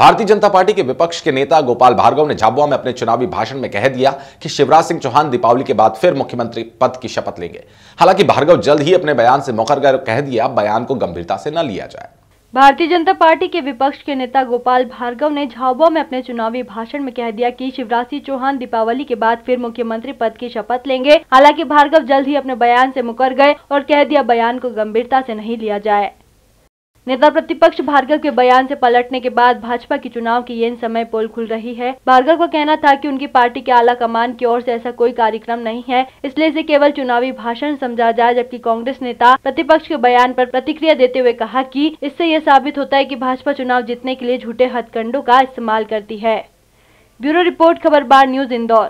भारतीय जनता पार्टी के विपक्ष के नेता गोपाल भार्गव ने झाबुआ में अपने चुनावी भाषण में कह दिया कि शिवराज सिंह चौहान दीपावली के बाद फिर मुख्यमंत्री पद की शपथ लेंगे हालांकि भार्गव जल्द ही अपने बयान से मुखर कर कह दिया बयान को गंभीरता से न लिया जाए भारतीय जनता पार्टी के विपक्ष के नेता गोपाल भार्गव ने झाबुआ में अपने चुनावी भाषण में कह दिया कि शिवराज सिंह चौहान दीपावली के बाद फिर मुख्यमंत्री पद की शपथ लेंगे हालांकि भार्गव जल्द ही अपने बयान से मुकर गए और कह दिया बयान को गंभीरता से नहीं लिया जाए नेता प्रतिपक्ष भार्गव के बयान से पलटने के बाद भाजपा की चुनाव की ये समय पोल खुल रही है भार्गव का कहना था कि उनकी पार्टी के आला कमान की ओर से ऐसा कोई कार्यक्रम नहीं है इसलिए इसे केवल चुनावी भाषण समझा जाए जबकि कांग्रेस नेता प्रतिपक्ष के बयान पर प्रतिक्रिया देते हुए कहा कि इससे यह साबित होता है कि भाजपा चुनाव जीतने के लिए झूठे हथकंडों का इस्तेमाल करती है ब्यूरो रिपोर्ट खबर बार न्यूज इंदौर